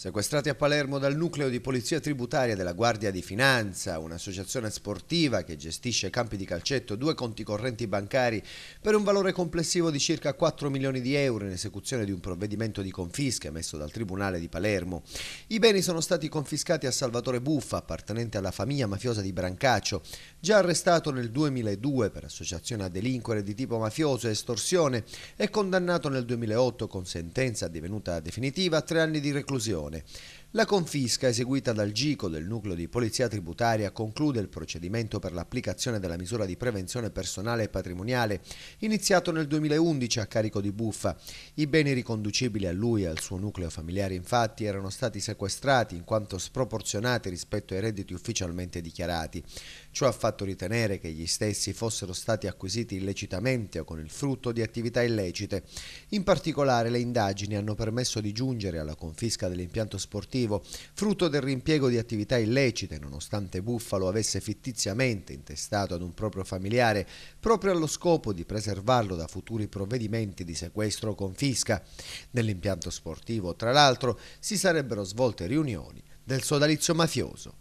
Sequestrati a Palermo dal nucleo di polizia tributaria della Guardia di Finanza, un'associazione sportiva che gestisce campi di calcetto, due conti correnti bancari per un valore complessivo di circa 4 milioni di euro in esecuzione di un provvedimento di confisca emesso dal Tribunale di Palermo. I beni sono stati confiscati a Salvatore Buffa, appartenente alla famiglia mafiosa di Brancaccio, già arrestato nel 2002 per associazione a delinquere di tipo mafioso e estorsione e condannato nel 2008 con sentenza divenuta definitiva a tre anni di reclusione. Leone. La confisca eseguita dal GICO del nucleo di polizia tributaria conclude il procedimento per l'applicazione della misura di prevenzione personale e patrimoniale iniziato nel 2011 a carico di Buffa. I beni riconducibili a lui e al suo nucleo familiare infatti erano stati sequestrati in quanto sproporzionati rispetto ai redditi ufficialmente dichiarati. Ciò ha fatto ritenere che gli stessi fossero stati acquisiti illecitamente o con il frutto di attività illecite. In particolare le indagini hanno permesso di giungere alla confisca dell'impianto impianto sportivo, frutto del rimpiego di attività illecite, nonostante Buffalo avesse fittiziamente intestato ad un proprio familiare, proprio allo scopo di preservarlo da futuri provvedimenti di sequestro o confisca. Nell'impianto sportivo, tra l'altro, si sarebbero svolte riunioni del sodalizio mafioso.